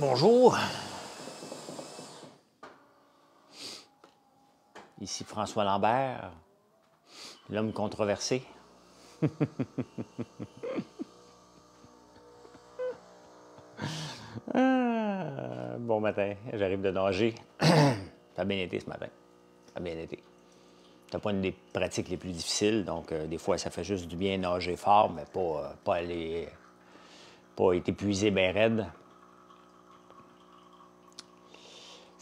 Bonjour. Ici François Lambert, l'homme controversé. Ah, bon matin, j'arrive de nager. Ça a bien été ce matin. Ça a bien été. C'est pas une des pratiques les plus difficiles, donc euh, des fois ça fait juste du bien nager fort, mais pas, euh, pas aller pas être épuisé bien raide.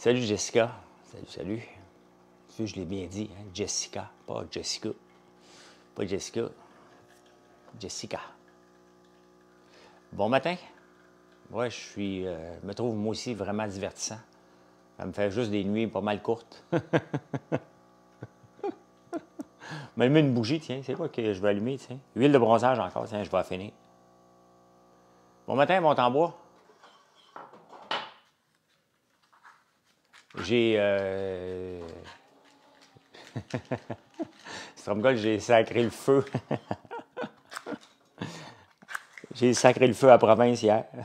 Salut Jessica. Salut, salut. Tu je l'ai bien dit, hein, Jessica, pas Jessica. Pas Jessica. Jessica. Bon matin. moi je suis. je euh, me trouve moi aussi vraiment divertissant. Ça me fait juste des nuits pas mal courtes. Même une bougie, tiens, c'est quoi que je vais allumer, tiens? Huile de bronzage encore, tiens, je vais finir. Bon matin, mon tambour. J'ai. Euh... Stromgol, j'ai sacré le feu. j'ai sacré le feu à province hier.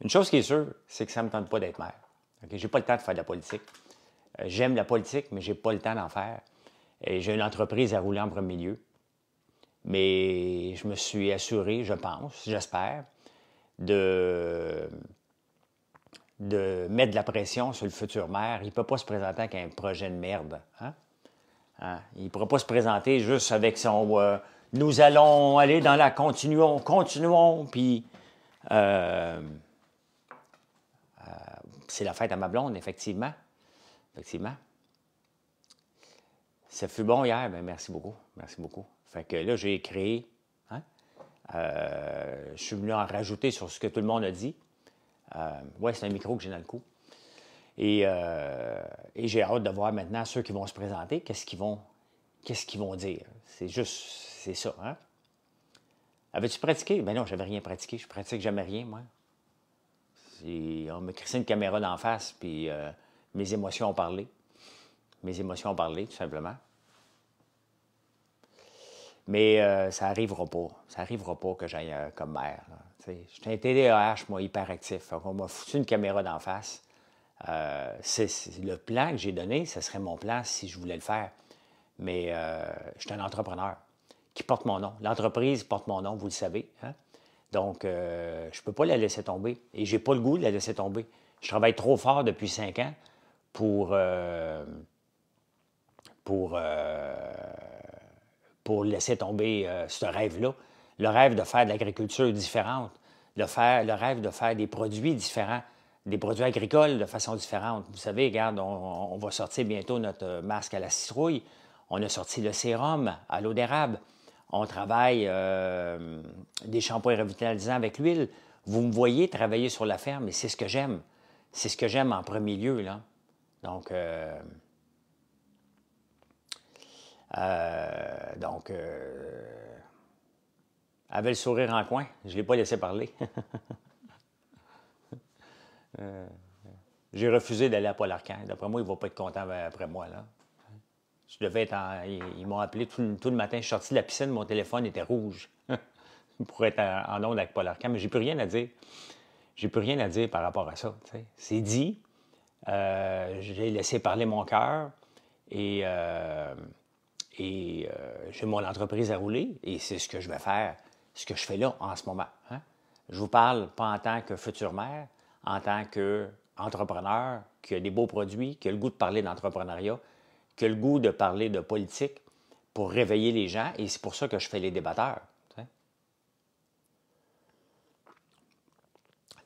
Une chose qui est sûre, c'est que ça ne me tente pas d'être maire. Je n'ai pas le temps de faire de la politique. Euh, j'aime la politique, mais je n'ai pas le temps d'en faire. j'ai une entreprise à rouler en premier lieu. Mais je me suis assuré, je pense, j'espère, de, de mettre de la pression sur le futur maire. Il ne peut pas se présenter avec un projet de merde. Hein? Hein? Il ne pourra pas se présenter juste avec son euh, nous allons aller dans la continuons, continuons, puis euh, euh, c'est la fête à ma blonde, effectivement. Effectivement. Ça fut bon hier, mais ben, merci beaucoup. Merci beaucoup. Fait que là, j'ai créé euh, je suis venu en rajouter sur ce que tout le monde a dit. Euh, oui, c'est un micro que j'ai dans le cou. Euh, et, j'ai hâte de voir maintenant ceux qui vont se présenter, qu'est-ce qu'ils vont, dire. C'est juste, c'est ça. Hein? Avais-tu pratiqué? Ben non, j'avais rien pratiqué. Je pratique jamais rien, moi. on me crissait une caméra d'en face, puis mes émotions ont parlé. Mes émotions ont parlé, tout simplement. Mais euh, ça n'arrivera pas. Ça n'arrivera pas que j'aille euh, comme maire. Je suis un TDAH, moi, hyperactif. On m'a foutu une caméra d'en face. Euh, c'est le plan que j'ai donné, ce serait mon plan si je voulais le faire. Mais je suis un entrepreneur qui porte mon nom. L'entreprise porte mon nom, vous le savez. Hein. Donc, je ne peux pas la laisser tomber. Et je n'ai pas le goût de la laisser tomber. Je travaille trop fort depuis cinq ans pour... pour pour laisser tomber euh, ce rêve-là. Le rêve de faire de l'agriculture différente, le, faire, le rêve de faire des produits différents, des produits agricoles de façon différente. Vous savez, regarde, on, va sortir bientôt notre masque à la citrouille. On a sorti le sérum à l'eau d'érable. On travaille euh, des shampoings revitalisants avec l'huile. Vous me voyez travailler sur la ferme et c'est ce que j'aime. C'est ce que j'aime en premier lieu. Là. Donc, euh, euh, donc, euh, avait le sourire en coin. Je ne l'ai pas laissé parler. Euh, j'ai refusé d'aller à paul D'après moi, il ne va pas être content après moi. Là. Je devais être Ils, m'ont appelé tout, le matin. Je suis sorti de la piscine, mon téléphone était rouge pour être en, ondes onde avec paul -Arcand. Mais j'ai plus rien à dire. J'ai plus rien à dire par rapport à ça. C'est dit. Euh, j'ai laissé parler mon cœur. Et et euh, j'ai mon entreprise à rouler et c'est ce que je vais faire, ce que je fais là en ce moment. Hein? Je vous parle pas en tant que futur maire, en tant qu'entrepreneur qui a des beaux produits, qui a le goût de parler d'entrepreneuriat, qui a le goût de parler de politique pour réveiller les gens et c'est pour ça que je fais les débatteurs.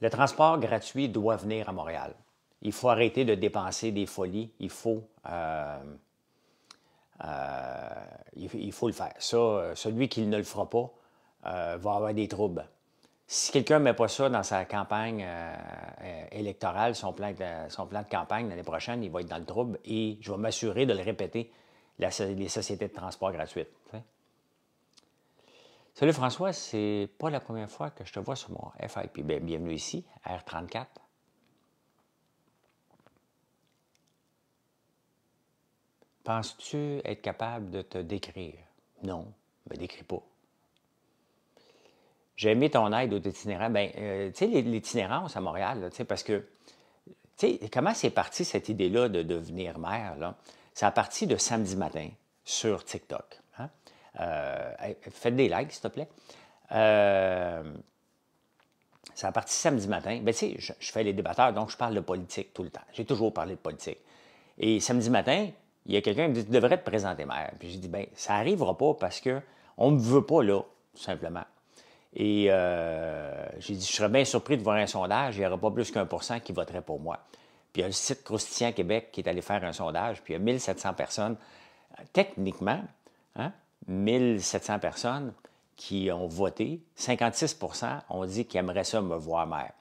Le transport gratuit doit venir à Montréal. Il faut arrêter de dépenser des folies. Il faut euh, euh, il, faut le faire. Ça, euh, celui qui ne le fera pas euh, va avoir des troubles. Si quelqu'un ne met pas ça dans sa campagne électorale, son plan, de, campagne l'année prochaine, il va être dans le trouble et je vais m'assurer de le répéter, les sociétés de transport gratuites. Salut François, c'est pas la première fois que je te vois sur mon FIP. Ben, bienvenue ici, R34. Penses-tu être capable de te décrire? Non, ne ben, décris pas. J'ai aimé ton aide aux itinérants. Ben, euh, tu sais, l'itinérance à Montréal, parce que, tu sais, comment c'est parti cette idée-là de devenir maire? Là? Ça a parti de samedi matin sur TikTok. Hein? Euh, faites des likes, s'il te plaît. Euh, ça a parti samedi matin. Ben, tu sais, je, je, fais les débatteurs, donc je parle de politique tout le temps. J'ai toujours parlé de politique. Et samedi matin, il y a quelqu'un qui me dit Tu devrais te présenter maire. Puis j'ai dit Bien, ça n'arrivera pas parce qu'on ne me veut pas là, tout simplement. Et euh, j'ai dit Je serais bien surpris de voir un sondage, il n'y aura pas plus qu'un pour cent qui voterait pour moi. Puis il y a le site Croustillant Québec qui est allé faire un sondage, puis il y a 1700 personnes, techniquement, hein, 1700 personnes qui ont voté, 56 ont dit qu'ils aimeraient ça me voir maire.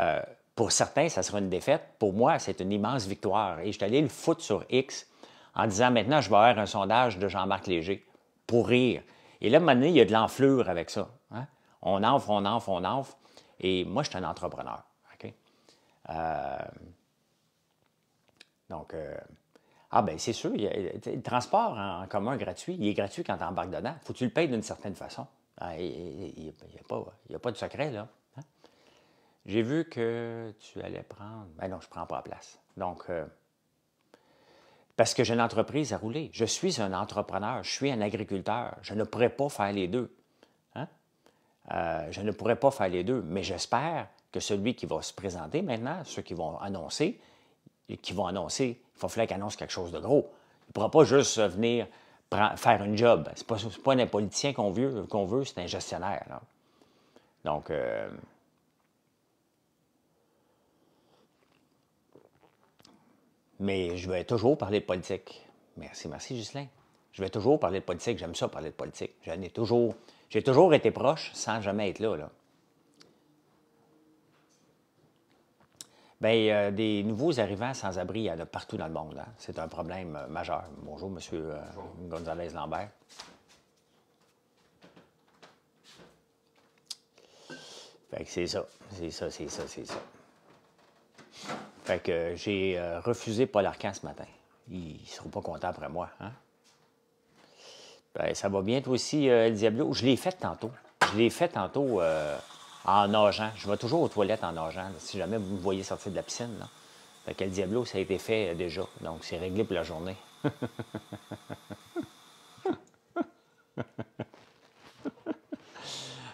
Euh, pour certains, ça sera une défaite. Pour moi, c'est une immense victoire. Et je suis allé le foutre sur X en disant maintenant, je vais avoir un sondage de Jean-Marc Léger pour rire. Et là, à il y a de l'enflure avec ça. Hein. On enfle, on enfle, on enfle. Et moi, je suis un entrepreneur. Euh, donc, euh, ah ben c'est sûr, le transport en commun gratuit, il est gratuit quand tu embarques dedans. faut tu le payes d'une certaine façon. Ah, il n'y a, pas de secret, là. Hein. J'ai vu que tu allais prendre... Ben non, je ne prends pas la place. Donc... Euh parce que j'ai une entreprise à rouler. Je suis un entrepreneur, je suis un agriculteur. Je ne pourrais pas faire les deux. Hein? Euh, je ne pourrais pas faire les deux, mais j'espère que celui qui va se présenter maintenant, ceux qui vont annoncer, qui vont annoncer, il faut falloir qu'il annonce quelque chose de gros. Il ne pourra pas juste venir faire une job. Ce n'est pas, un politicien qu'on veut, qu'on veut c'est un gestionnaire. Donc, euh, Mais je vais toujours parler de politique. Merci, merci, Gislain. Je vais toujours parler de politique. J'aime ça, parler de politique. J'en ai toujours... J'ai toujours été proche sans jamais être là, là. Bien, euh, des nouveaux arrivants sans-abri, il y en a partout dans le monde. Hein. C'est un problème euh, majeur. Bonjour, M. Euh, Gonzalez Lambert. Fait que c'est ça, c'est ça, c'est ça, c'est ça. Fait que j'ai euh, refusé Paul Arcan ce matin. Ils ne seront pas contents après moi. Hein? Ben, ça va bien, aussi, euh, El Diablo. Je l'ai fait tantôt. Je l'ai fait tantôt euh, en nageant. Je vais toujours aux toilettes en nageant, si jamais vous me voyez sortir de la piscine. Là. Fait que El Diablo, ça a été fait déjà. Donc, c'est réglé pour la journée.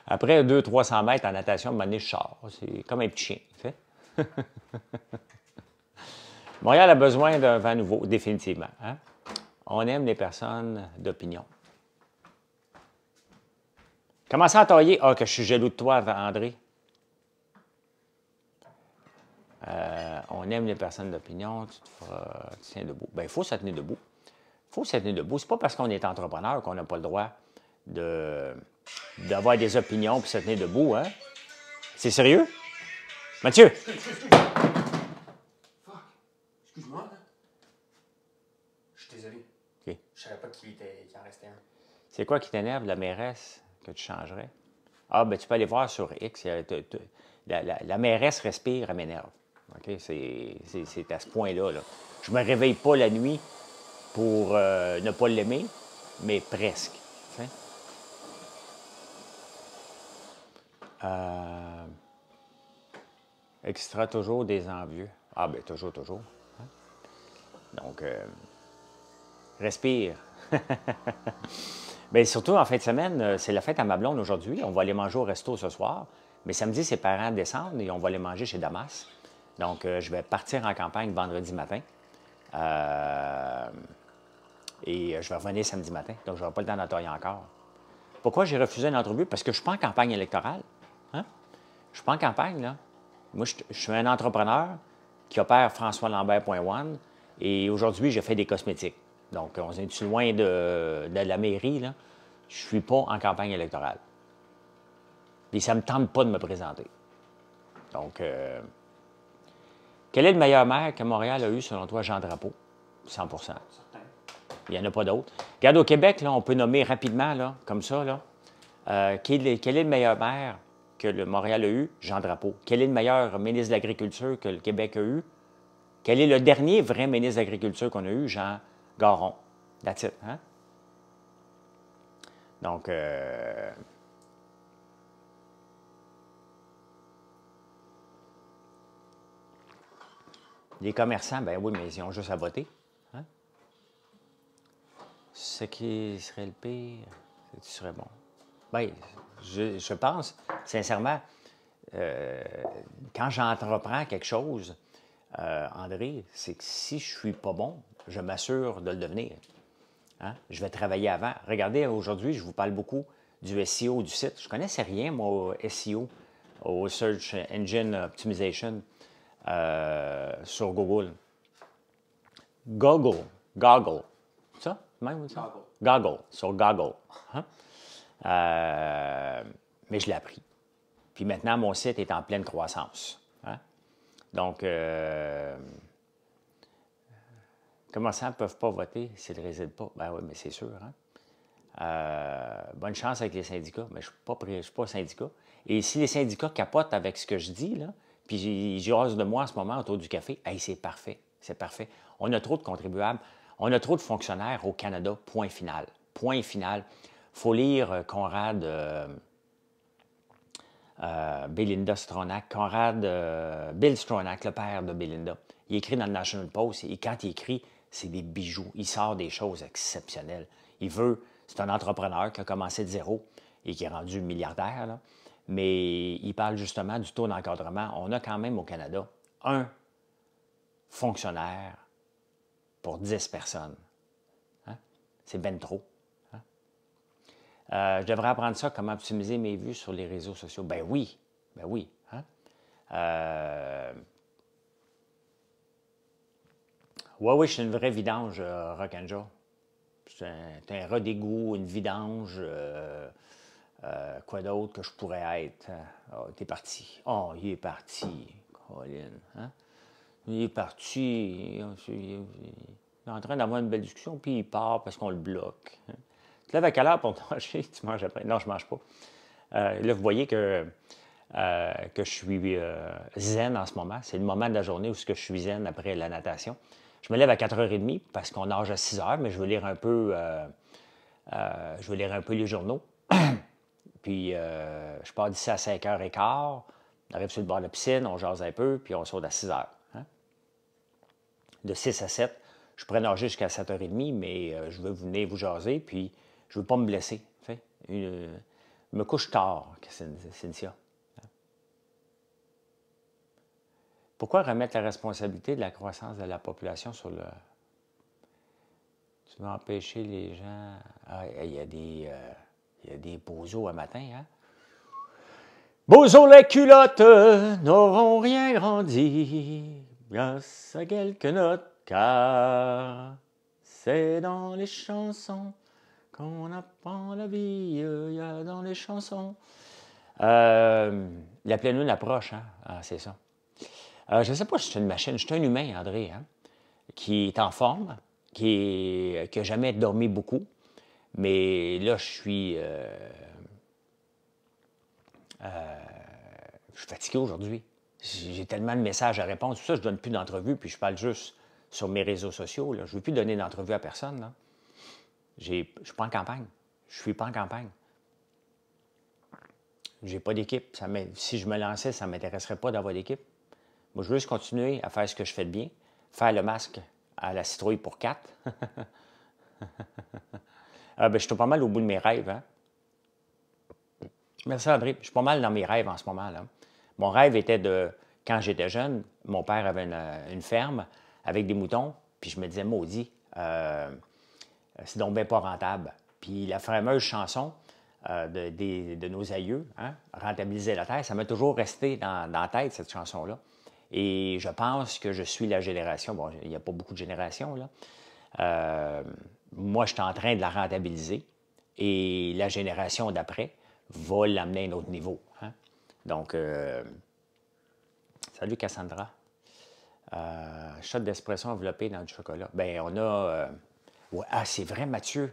Après 200-300 mètres en natation, à un moment C'est comme un petit chien. Fait Montréal a besoin d'un vent nouveau, définitivement. Hein? On aime les personnes d'opinion. Commencez à tailler. Ah, que je suis jaloux de toi, André. Euh, on aime les personnes d'opinion, tu, te tiens debout. Bien, il faut se tenir debout. Il faut se debout. C'est pas parce qu'on est entrepreneur qu'on n'a pas le droit de, d'avoir des opinions puis se tenir debout. Hein? C'est sérieux? Mathieu! moi je suis désolé. Je Je savais pas qu'il en restait un. C'est quoi qui t'énerve la mairesse que tu changerais? Ah, ben tu peux aller voir sur X. La, la, mairesse respire, elle m'énerve. OK? C'est à ce point-là. Là. Je me réveille pas la nuit pour euh, ne pas l'aimer, mais presque. Euh... Extra toujours des envieux. Ah, ben toujours, toujours. Donc, euh, respire. Bien, surtout en fin de semaine, euh, c'est la fête à ma aujourd'hui. On va aller manger au resto ce soir. Mais samedi, ses parents descendent et on va aller manger chez Damas. Donc, euh, je vais partir en campagne vendredi matin. et je vais revenir samedi matin. Donc, je n'aurai pas le temps encore. Pourquoi j'ai refusé une entrevue? Parce que je ne suis pas en campagne électorale. Hein? Je ne suis pas en campagne, là. Moi, je, je suis un entrepreneur qui opère François Lambert.one et aujourd'hui, je fais des cosmétiques. Donc, on est loin de, la mairie, là. Je suis pas en campagne électorale. Puis ça me tente pas de me présenter. Donc, euh, quel est le meilleur maire que Montréal a eu, selon toi, Jean Drapeau? 100 Certain. Il n'y en a pas d'autres. Regarde, au Québec, là, on peut nommer rapidement, là, comme ça, là, euh, quel, est, quel, est, le meilleur maire que le Montréal a eu? Jean Drapeau. Quel est le meilleur ministre de l'Agriculture que le Québec a eu? Quel est le dernier vrai ministre d'agriculture qu'on a eu? Jean Garon. That's it, hein? Donc, euh, les commerçants, ben oui, mais ils ont juste à voter. Hein? Ce qui serait le pire, ce serait bon. Ben, je, pense, sincèrement, euh, quand j'entreprends quelque chose, euh, André, c'est que si je suis pas bon, je m'assure de le devenir. Hein? Je vais travailler avant. Regardez, aujourd'hui, je vous parle beaucoup du SEO du site. Je ne connaissais rien, moi, au SEO, au Search Engine Optimization euh, sur Google. Google, Google. Ça? ça? Google. sur Google. Hein? Euh, mais je l'ai appris. Puis maintenant, mon site est en pleine croissance. Donc, euh, comment ça, ne peuvent pas voter s'ils ne résident pas? Ben oui, mais c'est sûr. Hein. Euh, bonne chance avec les syndicats, mais je ne suis, pas syndicat. Et si les syndicats capotent avec ce que je dis, là, puis ils jasent de moi en ce moment autour du café, hey, c'est parfait, c'est parfait. On a trop de contribuables, on a trop de fonctionnaires au Canada, point final. Point final. faut lire euh, Conrad... Euh, Belinda Stronach, Conrad euh, Bill Stronach, le père de Belinda. Il écrit dans le National Post et quand il écrit, c'est des bijoux. Il sort des choses exceptionnelles. Il veut, c'est un entrepreneur qui a commencé de zéro et qui est rendu milliardaire, mais il parle justement du taux d'encadrement. On a quand même au Canada un fonctionnaire pour 10 personnes. Hein? C'est ben trop. Euh, je devrais apprendre ça, comment optimiser mes vues sur les réseaux sociaux. Ben oui, ben oui. Hein? Euh, ouais, oui, je suis une vraie vidange, euh, and C'est un, un redégoût, une vidange. quoi d'autre que je pourrais être? Oh, t'es parti. Oh, il est parti, Colin. Hein? Il est parti. Il est en train d'avoir une belle discussion, puis il part parce qu'on le bloque. Hein? te lèves à quelle heure pour manger? Tu manges après. Non, je ne mange pas. Euh, là, vous voyez que, euh, que je suis euh, zen en ce moment. C'est le moment de la journée où je suis zen après la natation. Je me lève à 4h30 parce qu'on nage à 6h, mais je veux lire un peu, je lire un peu les journaux. puis je pars d'ici à 5h15, on arrive sur le bord de la piscine, on jase un peu, puis on saute à 6h. Hein. De 6 à 7, je pourrais nager jusqu'à 7h30, mais je veux venir vous jaser, puis je ne veux pas me blesser. Fait, me couche tard, Cynthia. Pourquoi remettre la responsabilité de la croissance de la population sur le. Tu veux empêcher les gens. Ah, il y a des. Euh, il y a des bozos à matin, hein? Bozo les culottes n'auront rien grandi grâce à quelques notes, car c'est dans les chansons qu'on on apprend la vie, il y a dans les chansons. Euh, la pleine lune approche, hein? Ah, c'est ça. Euh, je ne sais pas si c'est une machine, je suis un humain, André, hein? qui est en forme, qui n'a jamais dormi beaucoup, mais là, je suis. Euh, je suis fatigué aujourd'hui. J'ai tellement de messages à répondre. Tout ça, je ne donne plus d'entrevues, puis je parle juste sur mes réseaux sociaux. Je ne veux plus donner d'entrevue à personne. Là. Je ne suis pas en campagne. Je suis pas en campagne. J'ai pas d'équipe. Si je me lançais, ça ne m'intéresserait pas d'avoir d'équipe. Moi, je veux juste continuer à faire ce que je fais de bien, faire le masque à la citrouille pour quatre. ah, ben, je suis pas mal au bout de mes rêves. Hein? Merci, André. Je suis pas mal dans mes rêves en ce moment. Là. Mon rêve était de, quand j'étais jeune, mon père avait une, ferme avec des moutons, puis je me disais, maudit, euh, c'est euh, donc bien pas rentable. Puis la fameuse chanson euh, de, nos aïeux, hein, Rentabiliser la terre, ça m'a toujours resté dans, la tête, cette chanson-là. Et je pense que je suis la génération, bon, il n'y a pas beaucoup de générations, là. Euh, moi, je suis en train de la rentabiliser et la génération d'après va l'amener à un autre niveau. Hein. Donc, salut Cassandra. shot d'espresso enveloppé dans du chocolat. Bien, on a ah, c'est vrai, Mathieu.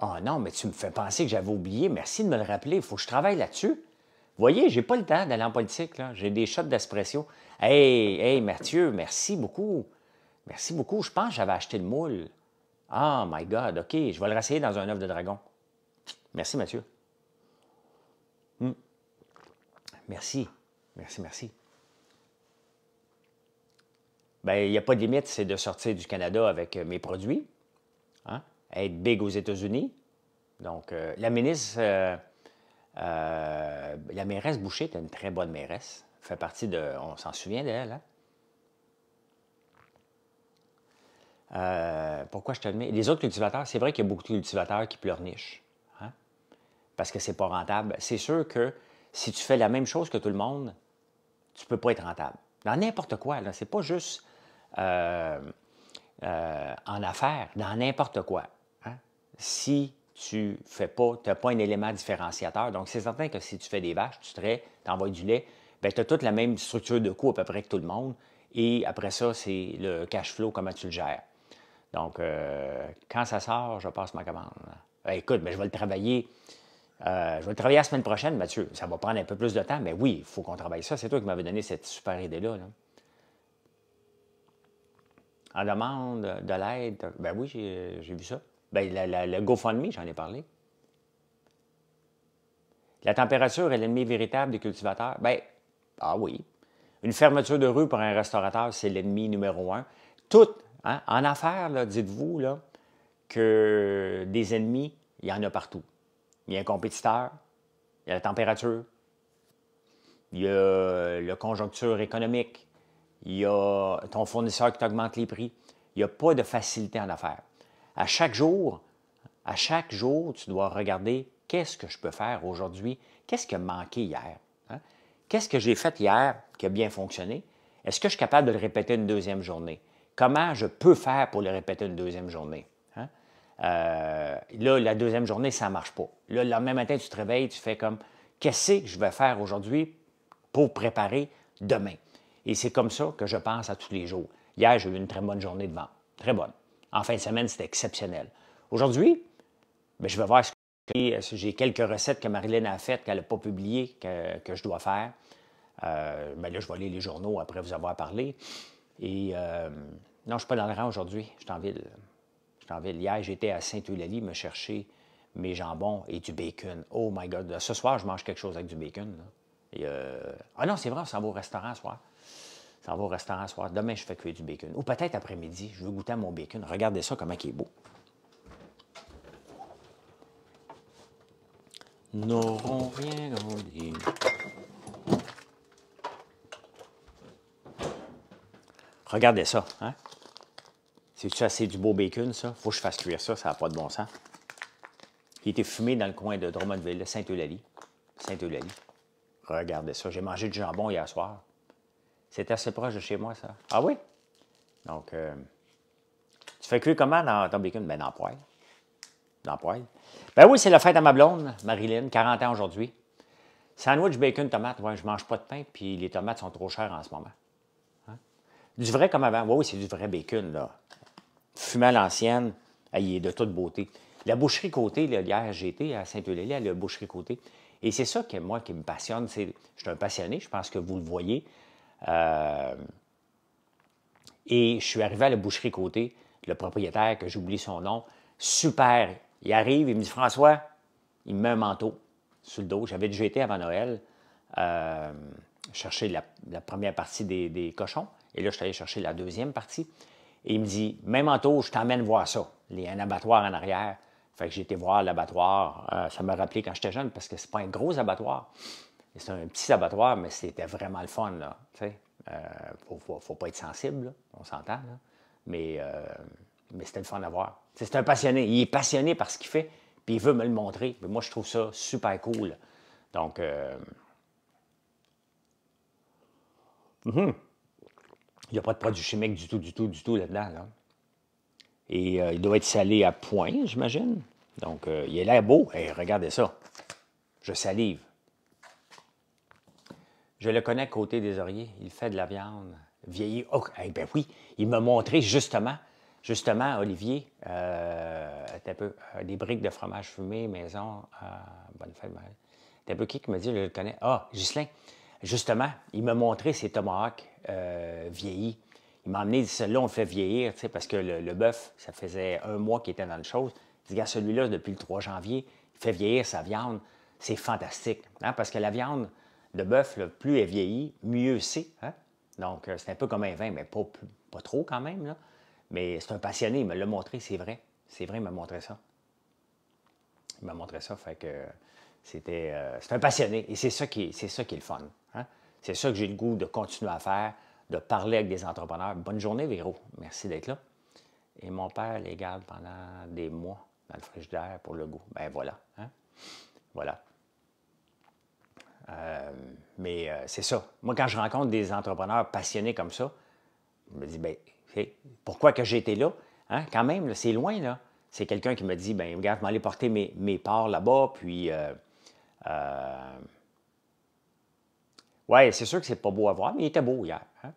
Ah non, mais tu me fais penser que j'avais oublié. Merci de me le rappeler. Il faut que je travaille là-dessus. voyez, j'ai pas le temps d'aller en politique. J'ai des shots d'espresso. Hey, hey, Mathieu, merci beaucoup. Merci beaucoup. Je pense que j'avais acheté le moule. oh my God, OK, je vais le rassayer dans un œuf de dragon. Merci, Mathieu. Hmm. Merci. Merci, merci. Bien, il n'y a pas de limite, c'est de sortir du Canada avec euh, mes produits. Hein, être big aux États-Unis. Donc, euh, la ministre, euh, euh, la mairesse Boucher est une très bonne mairesse. Fait partie de. On s'en souvient d'elle, hein. pourquoi je te le mets? Les autres cultivateurs, c'est vrai qu'il y a beaucoup de cultivateurs qui pleurnichent. Hein, parce que c'est pas rentable. C'est sûr que si tu fais la même chose que tout le monde, tu peux pas être rentable. Dans n'importe quoi, là. C'est pas juste. Euh, en affaires, dans n'importe quoi. Hein. Si tu fais pas, tu n'as pas un élément différenciateur. Donc, c'est certain que si tu fais des vaches, tu traites, tu envoies du lait, bien, tu as toute la même structure de coût à peu près que tout le monde. Et après ça, c'est le cash flow, comment tu le gères. Donc, euh, quand ça sort, je passe ma commande. Ben, écoute, mais ben, je vais le travailler. Euh, je vais le travailler la semaine prochaine, Mathieu. Ça va prendre un peu plus de temps, mais oui, il faut qu'on travaille ça. C'est toi qui m'avais donné cette super idée-là. là en demande de l'aide. Ben oui, j'ai vu ça. Ben, le GoFundMe, j'en ai parlé. La température est l'ennemi véritable des cultivateurs. Ben, ah oui. Une fermeture de rue pour un restaurateur, c'est l'ennemi numéro un. Tout, hein, en affaires, dites-vous que des ennemis, il y en a partout. Il y a un compétiteur, il y a la température, il y a la conjoncture économique, il y a ton fournisseur qui t'augmente les prix. Il n'y a pas de facilité en affaires. À chaque jour, à chaque jour, tu dois regarder qu'est-ce que je peux faire aujourd'hui, qu'est-ce qui a manqué hier, hein? qu'est-ce que j'ai fait hier qui a bien fonctionné, est-ce que je suis capable de le répéter une deuxième journée, comment je peux faire pour le répéter une deuxième journée. Hein? Euh, là, la deuxième journée, ça ne marche pas. Là, le lendemain matin, tu te réveilles, tu fais comme, qu'est-ce que je vais faire aujourd'hui pour préparer demain? Et c'est comme ça que je pense à tous les jours. Hier, j'ai eu une très bonne journée de vente. Très bonne. En fin de semaine, c'était exceptionnel. Aujourd'hui, ben, je vais voir ce que j'ai quelques recettes que Marilyn a faites, qu'elle n'a pas publiées, que, je dois faire. Mais euh, ben là, je vais aller les journaux après vous avoir parlé. Et euh, non, je ne suis pas dans le rang aujourd'hui. Je suis en ville. en Hier, j'étais à saint eulalie me chercher mes jambons et du bacon. Oh my God. Ce soir, je mange quelque chose avec du bacon. Euh, ah non, c'est vrai, on s'en va au restaurant ce soir ça va au restaurant soir. Demain, je fais cuire du bacon. Ou peut-être après-midi, je veux goûter à mon bacon. Regardez ça, comment il est beau. n'aurons rien grandi. Regardez ça, hein? C'est-tu assez du beau bacon, ça? Faut que je fasse cuire ça, ça n'a pas de bon sens. Il était fumé dans le coin de Drummondville, Sainte-Eulalie. saint eulalie Regardez ça. J'ai mangé du jambon hier soir. C'est assez proche de chez moi, ça. Ah oui? Donc, euh, tu fais cuire comment dans ton bacon? Ben, dans la Dans Ben oui, c'est la fête à ma blonde, Marilyn, 40 ans aujourd'hui. Sandwich, bacon, tomate. oui, je mange pas de pain, puis les tomates sont trop chères en ce moment. Hein? Du vrai comme avant. Oui, oui, c'est du vrai bacon, là. Fumé à l'ancienne, il est de toute beauté. La boucherie côté, là, hier, j'étais à Saint-Eulélie, à la boucherie côté. Et c'est ça que moi qui me passionne. Je suis un passionné, je pense que vous le voyez. Euh, et je suis arrivé à la boucherie côté, le propriétaire, que j'oublie son nom, super. Il arrive, il me dit François, il me met un manteau sur le dos. J'avais déjà été avant Noël euh, chercher la, première partie des, cochons. Et là, je suis allé chercher la deuxième partie. Et il me dit Même manteau, je t'emmène voir ça. Il y a un abattoir en arrière. Fait que j'ai été voir l'abattoir. Euh, ça m'a rappelé quand j'étais jeune parce que c'est pas un gros abattoir c'est un petit abattoir, mais c'était vraiment le fun, là. Tu sais, euh, faut, pas être sensible, on s'entend, Mais, euh, mais c'était le fun à voir. c'est un passionné. Il est passionné par ce qu'il fait, puis il veut me le montrer. Mais moi, je trouve ça super cool. Donc, euh, mhm. il n'y a pas de produit chimique du tout, du tout, du tout là-dedans, Et il doit être salé à point, j'imagine. Donc, il a l'air beau. regardez ça. Je salive. Je le connais côté des oreillers. Il fait de la viande vieillie. Oh, eh ben oui, il m'a montré justement, justement, Olivier, euh, euh, des briques de fromage fumé, maison, euh, bonne fête, T'as peu qui qui me dit, je le connais. Ah, Ghislain, justement, il m'a montré ses tomahawks vieillis. Il m'a emmené, celui-là, on fait vieillir, parce que le, bœuf, ça faisait un mois qu'il était dans le chose. Il dit, celui-là, depuis le 3 janvier, il fait vieillir sa viande. C'est fantastique, hein, parce que la viande, de bœuf, plus elle vieillit, mieux c'est. Hein? Donc, euh, c'est un peu comme un vin, mais pas, pas trop quand même. Mais c'est un passionné, il me l'a montré, c'est vrai. C'est vrai, il m'a montré ça. Il m'a montré ça, fait que c'était. Euh, c'est un passionné. Et c'est ça, qui, c'est ça qui est le fun. Hein? C'est ça que j'ai le goût de continuer à faire, de parler avec des entrepreneurs. Bonne journée, Véro. Merci d'être là. Et mon père les garde pendant des mois dans le frigidaire pour le goût. Ben voilà. Hein? Voilà. Euh, mais euh, c'est ça. Moi, quand je rencontre des entrepreneurs passionnés comme ça, je me dis, ben, pourquoi que j'ai été là? Hein? Quand même, c'est loin, là. C'est quelqu'un qui me dit, ben, regarde, je vais aller porter mes, mes parts là-bas, puis... Euh, ouais, c'est sûr que c'est pas beau à voir, mais il était beau hier. Hein?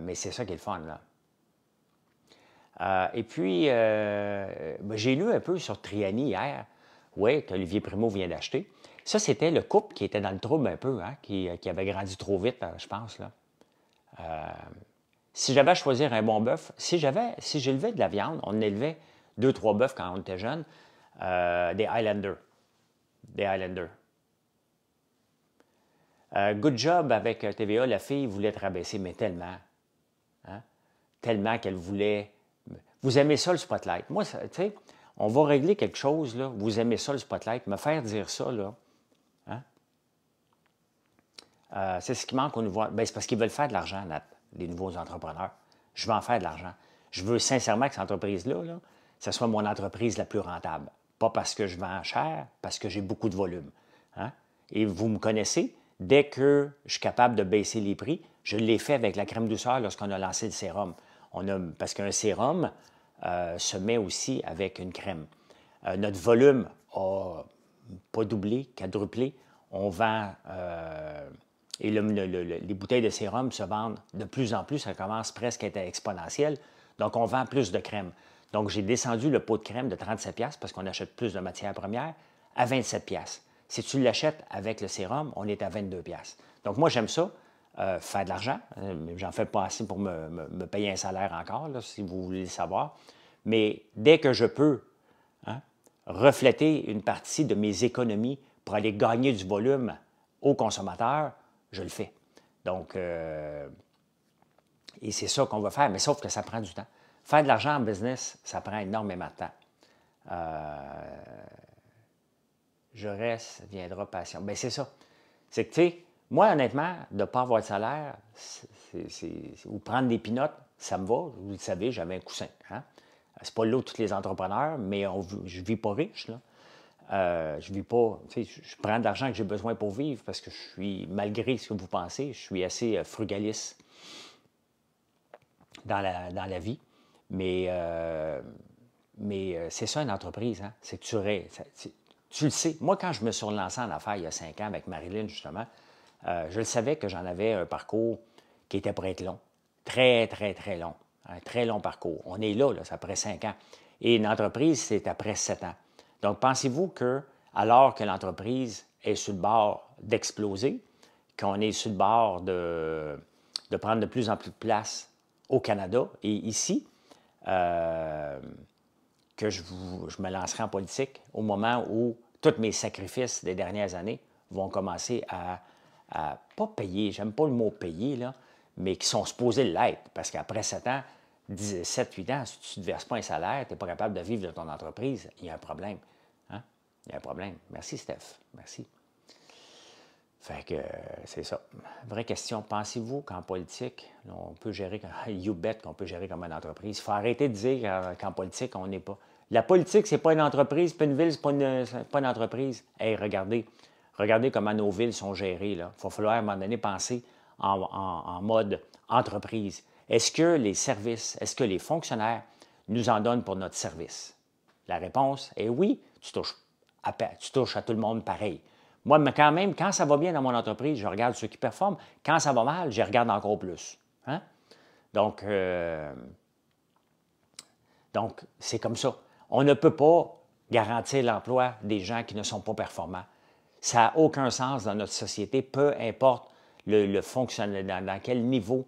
mais c'est ça qui est le fun, là. et puis, ben, j'ai lu un peu sur Triani hier, oui, Olivier Primo vient d'acheter. Ça, c'était le couple qui était dans le trouble un peu, hein, euh, qui, avait grandi trop vite, euh, je pense. Là. Euh, si j'avais à choisir un bon bœuf, si j'avais, si j'élevais de la viande, on élevait deux, trois bœufs quand on était jeune, des Highlanders. Des Highlanders. good job avec TVA, la fille voulait être abaissée, mais tellement. Hein, tellement qu'elle voulait. Vous aimez ça le spotlight? Moi, tu sais, on va régler quelque chose, là. Vous aimez ça le spotlight? Me faire dire ça, là. Euh, c'est ce qui manque au nouveau. Ben, c'est parce qu'ils veulent faire de l'argent, les nouveaux entrepreneurs. Je veux en faire de l'argent. Je veux sincèrement que cette entreprise-là, ce soit mon entreprise la plus rentable. Pas parce que je vends cher, parce que j'ai beaucoup de volume. Hein. Et vous me connaissez, dès que je suis capable de baisser les prix, je l'ai fait avec la crème douceur lorsqu'on a lancé le sérum. On a, parce qu'un sérum euh, se met aussi avec une crème. Euh, notre volume a pas doublé, quadruplé. On vend et les bouteilles de sérum se vendent de plus en plus, ça commence presque à être exponentiel. Donc, on vend plus de crème. Donc, j'ai descendu le pot de crème de 37$ parce qu'on achète plus de matière première, à 27$. Si tu l'achètes avec le sérum, on est à 22$. Donc, moi, j'aime ça, euh, faire de l'argent. Euh, j'en fais pas assez pour me, payer un salaire encore, si vous voulez savoir. Mais dès que je peux hein, refléter une partie de mes économies pour aller gagner du volume aux consommateurs, je le fais. Donc, euh, et c'est ça qu'on va faire, mais sauf que ça prend du temps. Faire de l'argent en business, ça prend énormément de temps. Euh, je reste, viendra patient. mais c'est ça. C'est que, tu sais, moi, honnêtement, de ne pas avoir de salaire ou prendre des pinottes, ça me va. Vous le savez, j'avais un coussin. Hein? C'est pas l'eau de tous les entrepreneurs, mais je ne vis pas riche. Là je euh, je vis pas, je, prends de l'argent que j'ai besoin pour vivre parce que je suis, malgré ce que vous pensez, je suis assez euh, frugaliste dans la, vie. Mais, euh, mais c'est ça une entreprise, hein. c'est que tu le sais. Moi, quand je me suis relancé en affaires il y a cinq ans avec Marilyn, justement, je le savais que j'en avais un parcours qui était pour être long. Très, très, très long. Un hein. très long parcours. On est là, là c'est après cinq ans. Et une entreprise, c'est après sept ans. Donc, pensez-vous que, alors que l'entreprise est sur le bord d'exploser, qu'on est sur le bord de, prendre de plus en plus de place au Canada et ici, euh, que je, me lancerai en politique au moment où tous mes sacrifices des dernières années vont commencer à, pas payer, j'aime pas le mot payer, là, mais qui sont supposés l'être, parce qu'après sept ans, 17 8 ans, si tu ne te verses pas un salaire, tu n'es pas capable de vivre de ton entreprise, il y a un problème. Hein? Il y a un problème. Merci, Steph. Merci. Fait que c'est ça. Vraie question. Pensez-vous qu'en politique, on peut gérer, you bet qu'on peut gérer comme une entreprise? Il faut arrêter de dire euh, qu'en politique, on n'est pas. La politique, c'est pas une entreprise, puis une ville, c'est pas une, pas une entreprise. Hey, regardez. Regardez comment nos villes sont gérées. Il va falloir, à un moment donné, penser en mode entreprise. Est-ce que les services, est-ce que les fonctionnaires nous en donnent pour notre service? La réponse est oui, tu touches à, tu touches à tout le monde pareil. Moi, quand même, quand ça va bien dans mon entreprise, je regarde ceux qui performent. Quand ça va mal, je regarde encore plus. Hein? Donc, euh, donc, c'est comme ça. On ne peut pas garantir l'emploi des gens qui ne sont pas performants. Ça n'a aucun sens dans notre société, peu importe le, dans, quel niveau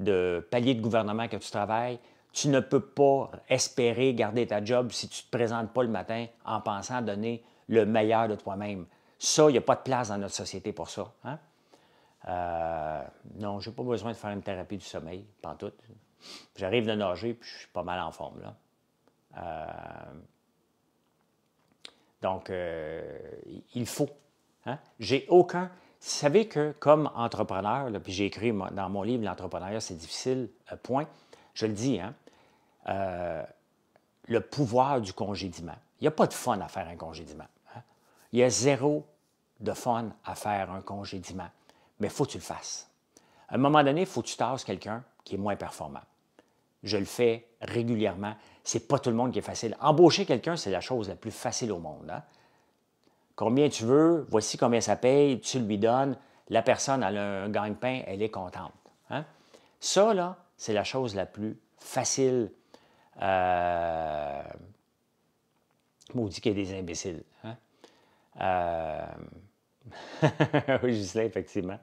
de palier de gouvernement que tu travailles, tu ne peux pas espérer garder ta job si tu ne te présentes pas le matin en pensant donner le meilleur de toi-même. Ça, il n'y a pas de place dans notre société pour ça. Hein? Euh, non, je n'ai pas besoin de faire une thérapie du sommeil, pas tout. J'arrive de nager, puis je suis pas mal en forme. Là. Euh, donc, euh, il faut. Hein? J'ai aucun savez que comme entrepreneur, puis j'ai écrit dans mon livre L'entrepreneuriat, c'est difficile, euh, point, je le dis, hein, euh, le pouvoir du congédiement. Il n'y a pas de fun à faire un congédiement. Hein. Il y a zéro de fun à faire un congédiement. Mais il faut que tu le fasses. À un moment donné, il faut que tu tasses quelqu'un qui est moins performant. Je le fais régulièrement. Ce n'est pas tout le monde qui est facile. Embaucher quelqu'un, c'est la chose la plus facile au monde. Hein combien tu veux, voici combien ça paye, tu lui donnes, la personne, a un gagne-pain, elle est contente. Hein? Ça, là, c'est la chose la plus facile. Euh... Maudit qu'il y a des imbéciles. Hein? Euh... effectivement.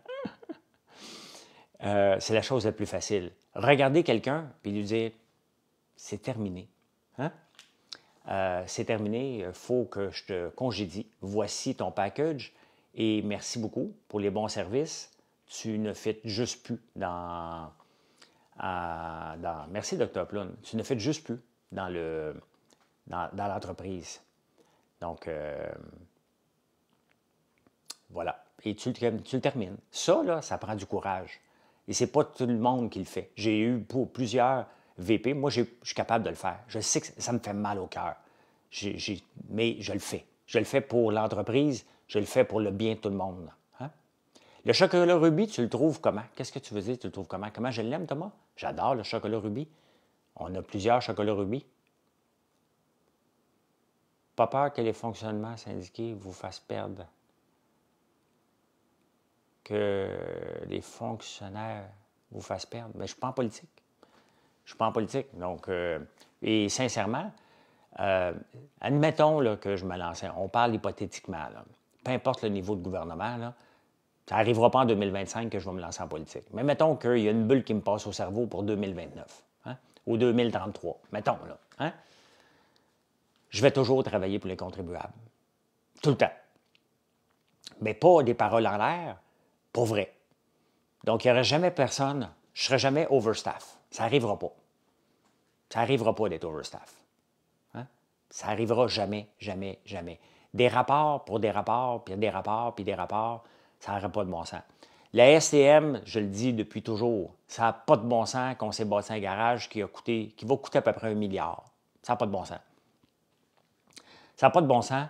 Euh, c'est la chose la plus facile. Regarder quelqu'un et lui dire c'est terminé. Hein? Euh, c'est terminé, il euh, faut que je te congédie. Voici ton package et merci beaucoup pour les bons services. Tu ne fais juste plus dans. merci, Dr. Tu ne fais juste plus dans le dans, l'entreprise. Donc, euh, voilà. Et tu, tu, le termines. Ça, là, ça prend du courage. Et c'est pas tout le monde qui le fait. J'ai eu pour plusieurs VP, moi, je suis capable de le faire. Je sais que ça me fait mal au cœur, mais je le fais. Je le fais pour l'entreprise, je le fais pour le bien de tout le monde. Hein? Le chocolat rubis, tu le trouves comment? Qu'est-ce que tu veux dire, tu le trouves comment? Comment je l'aime, Thomas? J'adore le chocolat rubis. On a plusieurs chocolats rubis. Pas peur que les fonctionnements syndiqués vous fassent perdre. Que les fonctionnaires vous fassent perdre. Mais je ne suis pas en politique. Je ne suis pas en politique. Donc, euh, et sincèrement, euh, admettons là, que je me lance... On parle hypothétiquement. Peu importe le niveau de gouvernement, ça n'arrivera pas en 2025 que je vais me lancer en politique. Mais mettons qu'il y a une bulle qui me passe au cerveau pour 2029 hein, ou 2033. Mettons, là. Hein. Je vais toujours travailler pour les contribuables. Tout le temps. Mais pas des paroles en l'air, pour vrai. Donc, il n'y aurait jamais personne. Je ne serais jamais overstaff. Ça n'arrivera pas. Ça n'arrivera pas d'être overstaff. Hein? Ça n'arrivera jamais, jamais, jamais. Des rapports pour des rapports, puis des rapports, puis des rapports, ça n'aura pas de bon sens. La STM, je le dis depuis toujours, ça n'a pas de bon sens qu'on s'est bâti un garage qui, a coûté, qui va coûter à peu près un milliard. Ça n'a pas de bon sens. Ça n'a pas de bon sens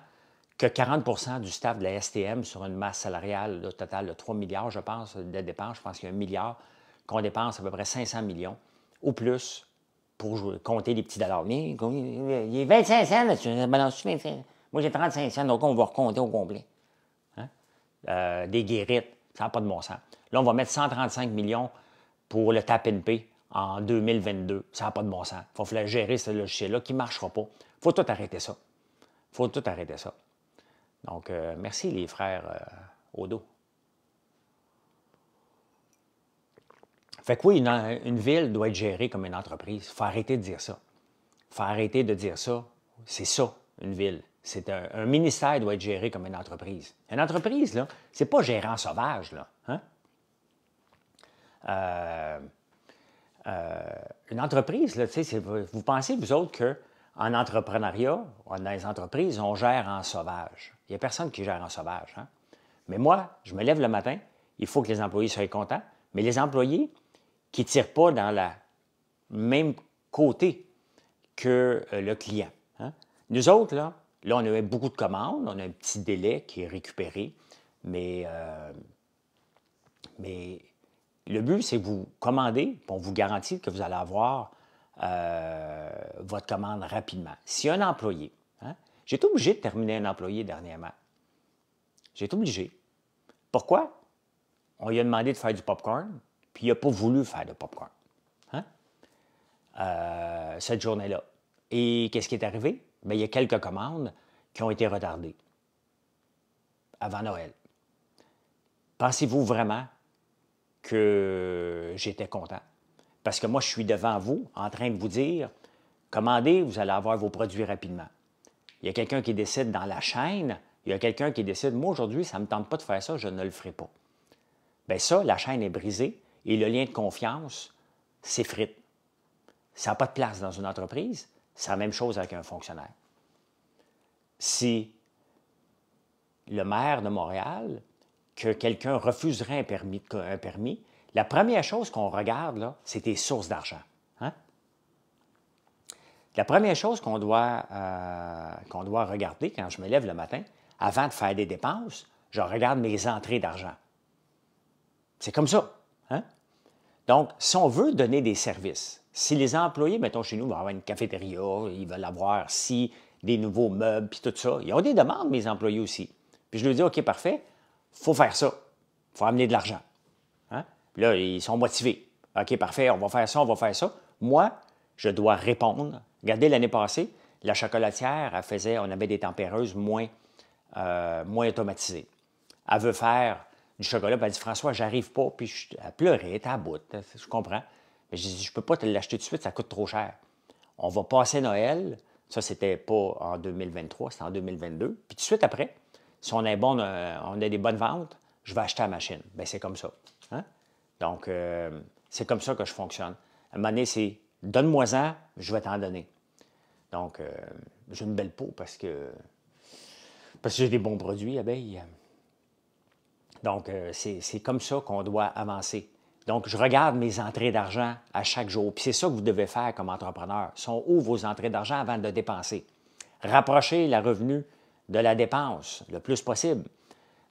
que 40 du staff de la STM sur une masse salariale totale de 3 milliards, je pense, des dépenses, je pense qu'il y a un milliard, qu'on dépense à peu près 500 millions ou plus pour compter des petits dollars. il y a 25 cents là-dessus. Balance 25 Moi, j'ai 35 cents, donc on va recompter au complet. Hein? Euh, des guérites, ça n'a pas de bon sens. Là, on va mettre 135 millions pour le tap and en 2022. Ça n'a pas de bon sens. Il va falloir gérer ce logiciel-là qui ne marchera pas. Il faut tout arrêter ça. Il faut tout arrêter ça. Donc, euh, merci les frères Odo. Euh, Fait que oui, une, ville doit être gérée comme une entreprise. Il faut arrêter de dire ça. Il faut arrêter de dire ça. C'est ça, une ville. C'est un, ministère doit être géré comme une entreprise. Une entreprise, là, c'est pas gérant sauvage, là. Hein? Euh, euh, une entreprise, vous pensez, vous autres, que entrepreneuriat, dans les entreprises, on gère en sauvage. Il n'y a personne qui gère en sauvage. Hein? Mais moi, je me lève le matin, il faut que les employés soient contents, mais les employés, qui ne tire pas dans le même côté que euh, le client. Hein. Nous autres, là, là, on avait beaucoup de commandes, on a un petit délai qui est récupéré, mais, euh, mais le but, c'est que vous commandez, on vous garantit que vous allez avoir euh, votre commande rapidement. Si un employé, hein, j'ai été obligé de terminer un employé dernièrement. J'ai été obligé. Pourquoi? On lui a demandé de faire du popcorn. Puis il n'a pas voulu faire de popcorn. Hein? Euh, cette journée-là. Et qu'est-ce qui est arrivé? Ben, il y a quelques commandes qui ont été retardées avant Noël. Pensez-vous vraiment que j'étais content? Parce que moi, je suis devant vous en train de vous dire, commandez, vous allez avoir vos produits rapidement. Il y a quelqu'un qui décide dans la chaîne, il y a quelqu'un qui décide, moi aujourd'hui, ça ne me tente pas de faire ça, je ne le ferai pas. Bien ça, la chaîne est brisée, et le lien de confiance s'effrite. Ça n'a pas de place dans une entreprise. C'est la même chose avec un fonctionnaire. Si le maire de Montréal, que quelqu'un refuserait un permis, la première chose qu'on regarde, c'est tes sources d'argent. Hein? La première chose qu'on doit, euh, qu'on doit regarder quand je me lève le matin, avant de faire des dépenses, je regarde mes entrées d'argent. C'est comme ça. Hein? Donc, si on veut donner des services, si les employés, mettons chez nous, vont avoir une cafétéria, ils veulent avoir si des nouveaux meubles, puis tout ça, ils ont des demandes, mes employés aussi. Puis je leur dis, OK, parfait, faut faire ça. faut amener de l'argent. Hein? là, ils sont motivés. OK, parfait, on va faire ça, on va faire ça. Moi, je dois répondre. Regardez l'année passée, la chocolatière, faisait, on avait des tempéreuses moins, euh, moins automatisées. Elle veut faire du chocolat. Ben, elle dit François, j'arrive pas. Puis je, elle pleurait, elle à bout. Je comprends. Mais je dis, Je peux pas te l'acheter tout de suite, ça coûte trop cher. On va passer Noël. Ça, c'était pas en 2023, c'était en 2022. Puis tout de suite après, si on a, bon, euh, on a des bonnes ventes, je vais acheter la machine. Bien, c'est comme ça. Hein. Donc, euh, c'est comme ça que je fonctionne. À un moment donné, c'est donne-moi-en, je vais t'en donner. Donc, euh, j'ai une belle peau parce que, parce que j'ai des bons produits, abeilles. Donc, euh, c'est comme ça qu'on doit avancer. Donc, je regarde mes entrées d'argent à chaque jour. Puis c'est ça que vous devez faire comme entrepreneur. Sont où vos entrées d'argent avant de dépenser? Rapprocher la revenu de la dépense le plus possible.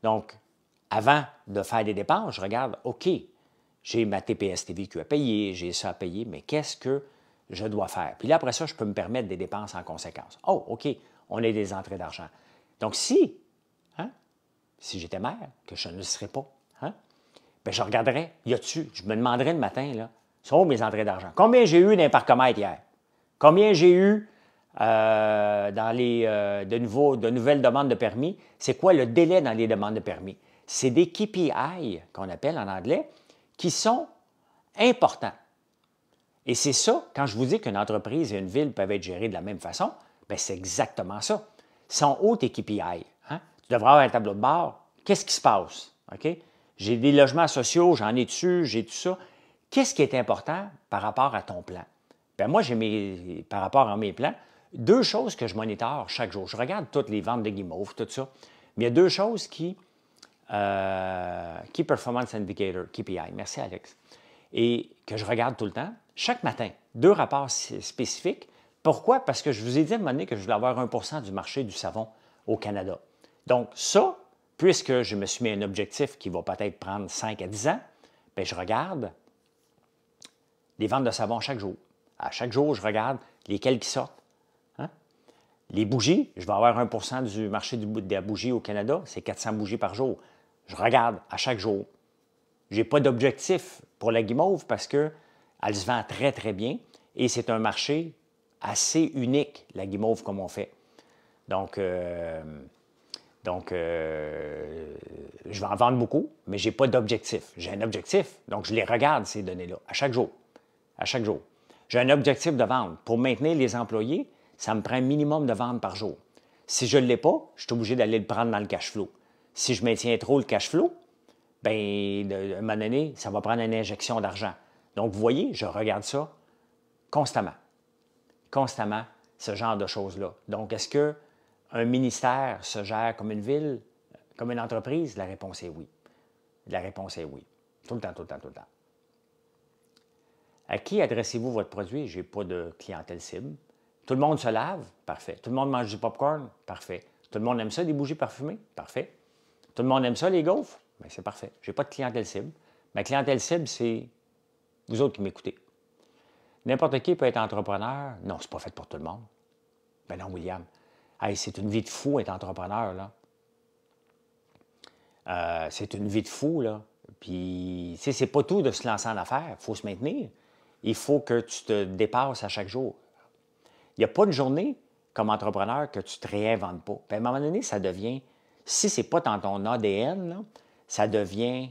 Donc, avant de faire des dépenses, je regarde, OK, j'ai ma TPS TVQ à payer, j'ai ça à payer, mais qu'est-ce que je dois faire? Puis là, après ça, je peux me permettre des dépenses en conséquence. Oh, OK, on a des entrées d'argent. Donc, si si j'étais mère, que je ne le serais pas, hein? Ben, je regarderais, y a-tu? Je me demanderais le matin, là, sont mes entrées d'argent? Combien j'ai eu d'un hier? Combien j'ai eu euh, dans les, euh, de, de nouvelles demandes de permis? C'est quoi le délai dans les demandes de permis? C'est des KPI, qu'on appelle en anglais, qui sont importants. Et c'est ça, quand je vous dis qu'une entreprise et une ville peuvent être gérées de la même façon, ben, c'est exactement ça. Sans hautes KPI? Tu devrais avoir un tableau de bord. Qu'est-ce qui se passe? J'ai des logements sociaux, j'en ai dessus, j'ai tout ça. Qu'est-ce qui est important par rapport à ton plan? Ben, moi, j'ai mes, par rapport à mes plans, deux choses que je monitore chaque jour. Je regarde toutes les ventes de guimauve, tout ça. Mais il y a deux choses qui. Key euh, Performance Indicator, KPI. Merci, Alex. Et que je regarde tout le temps, chaque matin, deux rapports spécifiques. Pourquoi? Parce que je vous ai dit à un moment que je voulais avoir 1 du marché du savon au Canada. Donc, ça, puisque je me suis mis un objectif qui va peut-être prendre 5 à 10 ans, bien, je regarde les ventes de savon chaque jour. À chaque jour, je regarde lesquelles qui sortent. Hein. Les bougies, je vais avoir 1 du marché de la bougie au Canada, c'est 400 bougies par jour. Je regarde à chaque jour. Je n'ai pas d'objectif pour la guimauve parce qu'elle se vend très, très bien et c'est un marché assez unique, la guimauve, comme on fait. Donc, euh, donc, euh, je vais en vendre beaucoup, mais je n'ai pas d'objectif. J'ai un objectif, donc je les regarde, ces données-là, à chaque jour. À chaque jour. J'ai un objectif de vente. Pour maintenir les employés, ça me prend un minimum de vente par jour. Si je ne l'ai pas, je suis obligé d'aller le prendre dans le cash flow. Si je maintiens trop le cash flow, ben, à un moment donné, ça va prendre une injection d'argent. Donc, vous voyez, je regarde ça constamment. Constamment, ce genre de choses-là. Donc, est-ce que un ministère se gère comme une ville, comme une entreprise? La réponse est oui. La réponse est oui. Tout le temps, tout le temps, tout le temps. À qui adressez-vous votre produit? Je n'ai pas de clientèle cible. Tout le monde se lave? Parfait. Tout le monde mange du popcorn? Parfait. Tout le monde aime ça, des bougies parfumées? Parfait. Tout le monde aime ça, les gaufres? Bien, c'est parfait. Je n'ai pas de clientèle cible. Ma clientèle cible, c'est vous autres qui m'écoutez. N'importe qui peut être entrepreneur. Non, c'est pas fait pour tout le monde. Ben non, William c'est une vie de fou être entrepreneur, là. Euh, c'est une vie de fou, là. Puis, c'est pas tout de se lancer en affaires. Il faut se maintenir. Il faut que tu te dépasses à chaque jour. Il n'y a pas de journée comme entrepreneur que tu ne te réinventes pas. Puis à un moment donné, ça devient, si c'est pas dans ton ADN, ça devient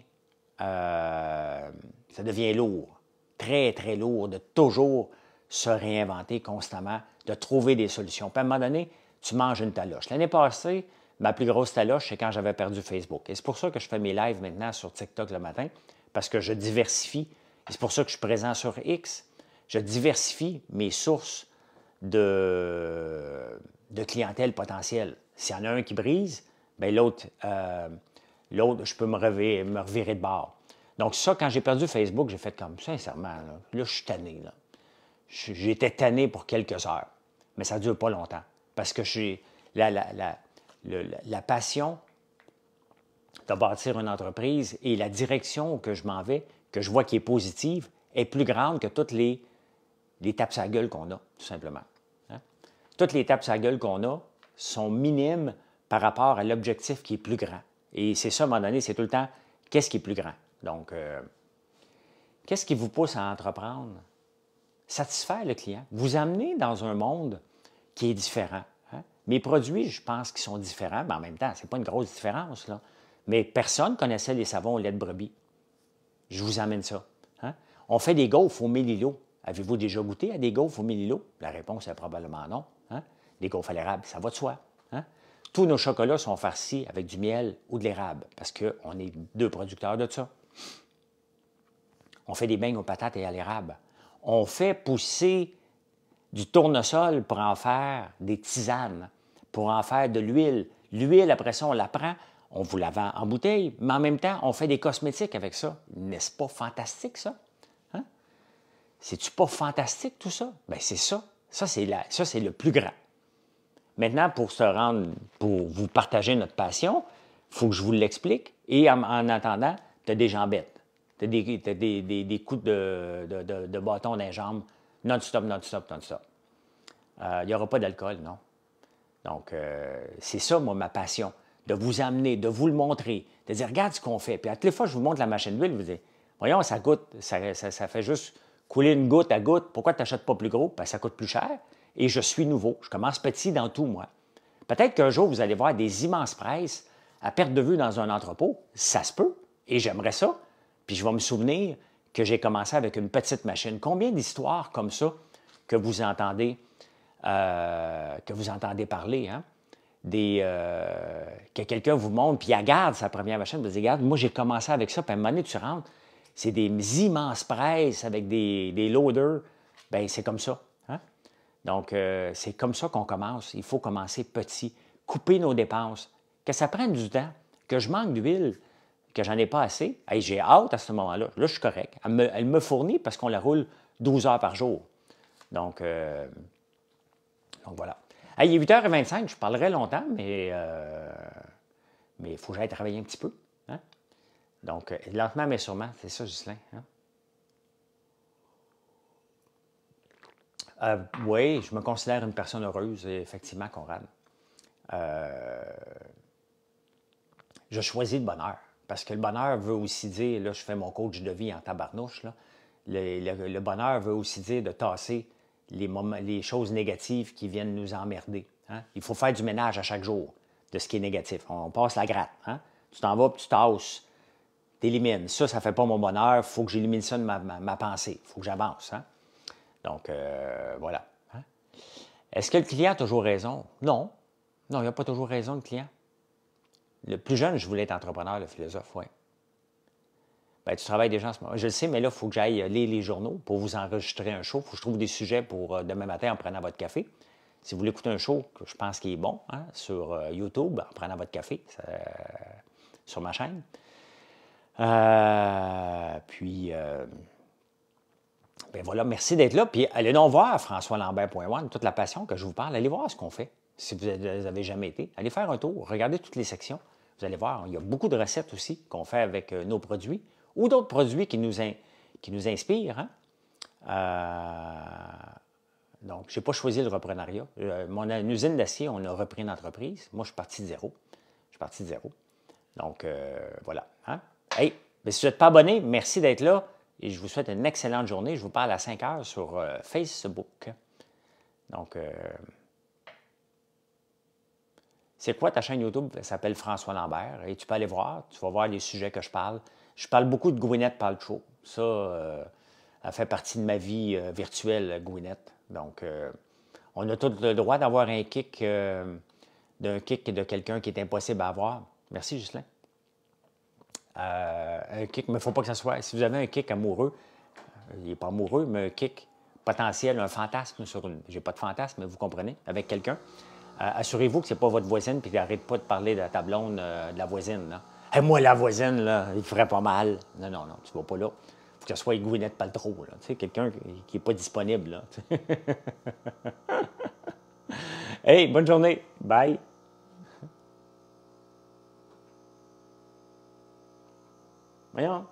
euh, ça devient lourd, très, très lourd de toujours se réinventer constamment, de trouver des solutions. Puis à un moment donné, tu manges une taloche. L'année passée, ma plus grosse taloche, c'est quand j'avais perdu Facebook. Et c'est pour ça que je fais mes lives maintenant sur TikTok le matin, parce que je diversifie. Et c'est pour ça que je suis présent sur X. Je diversifie mes sources de, de clientèle potentielle. S'il y en a un qui brise, ben l'autre, euh, l'autre, je peux me, revirer, me de bord. Donc ça, quand j'ai perdu Facebook, j'ai fait comme, sincèrement, là, je suis tanné. Là. J'étais tanné pour quelques heures, mais ça ne dure pas longtemps parce que j'ai la, la, passion de bâtir une entreprise et la direction que je m'en vais, que je vois qui est positive, est plus grande que toutes les, les tapes à gueule qu'on a, tout simplement. Hein. Toutes les tapes à gueule qu'on a sont minimes par rapport à l'objectif qui est plus grand. Et c'est ça, à un moment donné, c'est tout le temps qu'est-ce qui est plus grand. Donc, euh, qu'est-ce qui vous pousse à entreprendre? Satisfaire le client. Vous amener dans un monde qui est différent. Hein? Mes produits, je pense qu'ils sont différents, mais en même temps, ce n'est pas une grosse différence. Là. Mais personne connaissait les savons au lait de brebis. Je vous amène ça. Hein? On fait des gaufres au mélilo. Avez-vous déjà goûté à des gaufres au mélilo? La réponse est probablement non. Hein? Des Les gaufres à l'érable, ça va de soi. Tous nos chocolats sont farcis avec du miel ou de l'érable, parce qu'on est deux producteurs de ça. On fait des beignes aux patates et à l'érable. On fait pousser du tournesol pour en faire des tisanes, pour en faire de l'huile. L'huile, après ça, on la prend, on vous la vend en bouteille, mais en même temps, on fait des cosmétiques avec ça. N'est-ce pas fantastique, ça? Hein? C'est-tu pas fantastique, tout ça? Bien, c'est ça. Ça, c'est, la... ça, c'est le plus grand. Maintenant, pour se rendre, pour vous partager notre passion, il faut que je vous l'explique. Et en, attendant, tu as des jambettes. Tu as des, coups de, de, de bâton dans les jambes non-stop, non-stop, non-stop. Euh, il n'y aura pas d'alcool, non. Donc, euh, c'est ça, moi, ma passion, de vous amener, de vous le montrer, de dire, regarde ce qu'on fait. Puis, à toutes les fois, je vous montre la machine d'huile, vous dites, voyons, ça goûte, ça, ça, fait juste couler une goutte à goutte. Pourquoi tu n'achètes pas plus gros? Parce ben, ça coûte plus cher et je suis nouveau. Je commence petit dans tout, moi. Peut-être qu'un jour, vous allez voir des immenses presses à perte de vue dans un entrepôt. Ça se peut et j'aimerais ça. Puis, je vais me souvenir, que j'ai commencé avec une petite machine. Combien d'histoires comme ça que vous entendez, euh, que vous entendez parler, hein? euh, que quelqu'un vous montre, puis il regarde sa première machine, vous dites, regarde, moi j'ai commencé avec ça, puis à un moment donné, tu rentres, c'est des immenses presses avec des, loaders. Bien, c'est comme ça. Hein? Donc, euh, c'est comme ça qu'on commence. Il faut commencer petit, couper nos dépenses. Que ça prenne du temps, que je manque d'huile, que j'en ai pas assez, et j'ai hâte à ce moment-là. Là, je suis correct. Elle me, fournit parce qu'on la roule 12 heures par jour. Donc, euh, donc voilà. il est 8h25, je parlerai longtemps, mais euh, mais il faut que j'aille travailler un petit peu. Hein. Donc, euh, lentement mais sûrement, c'est ça, Justin. Hein. oui, je me considère une personne heureuse, effectivement, Conrad. Euh, je choisis le bonheur. Parce que le bonheur veut aussi dire, là, je fais mon coach de vie en tabarnouche, là. Le, bonheur veut aussi dire de tasser les, choses négatives qui viennent nous emmerder. Hein. Il faut faire du ménage à chaque jour de ce qui est négatif. On, passe la gratte. Hein? Tu t'en vas, tu tasses, t'élimines. Ça, ça ne fait pas mon bonheur. Il faut que j'élimine ça de ma, pensée. Il faut que j'avance. Hein. Donc, euh, voilà. Hein. Est-ce que le client a toujours raison? Non. Non, il n'a pas toujours raison, le client. Le plus jeune, je voulais être entrepreneur, le philosophe, oui. Bien, tu travailles déjà en ce moment. Je le sais, mais là, il faut que j'aille euh, lire les journaux pour vous enregistrer un show. Il faut que je trouve des sujets pour euh, demain matin en prenant votre café. Si vous voulez écouter un show que je pense qu'il est bon hein, sur euh, YouTube, en prenant votre café, sur ma chaîne. puis, ben voilà, merci d'être là. Puis allez donc voir François françoislambert.one, toute la passion que je vous parle. Allez voir ce qu'on fait. Si vous avez jamais été, allez faire un tour, regardez toutes les sections. Vous allez voir, il y a beaucoup de recettes aussi qu'on fait avec euh, nos produits ou d'autres produits qui nous, qui nous inspirent. Hein. Euh, donc, je n'ai pas choisi le reprenariat. Euh, mon usine d'acier, on a repris une entreprise. Moi, je suis parti de zéro. Je suis parti de zéro. Donc, voilà. Hein. Hey, si vous n'êtes pas abonné, merci d'être là et je vous souhaite une excellente journée. Je vous parle à 5 heures sur Facebook. Donc, c'est quoi ta chaîne YouTube? Elle s'appelle François Lambert et tu peux aller voir, tu vas voir les sujets que je parle. Je parle beaucoup de Gwyneth Paltrow. Ça, a euh, fait partie de ma vie euh, virtuelle, Gwyneth. Donc, euh, on a tout le droit d'avoir un kick, d'un kick de quelqu'un qui est impossible à avoir. Merci, justin un kick, mais il ne faut pas que ça soit. Si vous avez un kick amoureux, il n'est pas amoureux, mais un kick potentiel, un fantasme sur une. J'ai pas de fantasme, mais vous comprenez, avec quelqu'un. Euh, assurez-vous que c'est pas votre voisine, puis arrête pas de parler de la blonde, euh, de la voisine. Là. moi, la voisine, là, il ferait pas mal. Non, non, non, tu vas pas là. faut que ce soit Gwyneth pas là, tu quelqu'un qui n'est pas disponible. Là, hey, bonne journée. Bye. Voyons.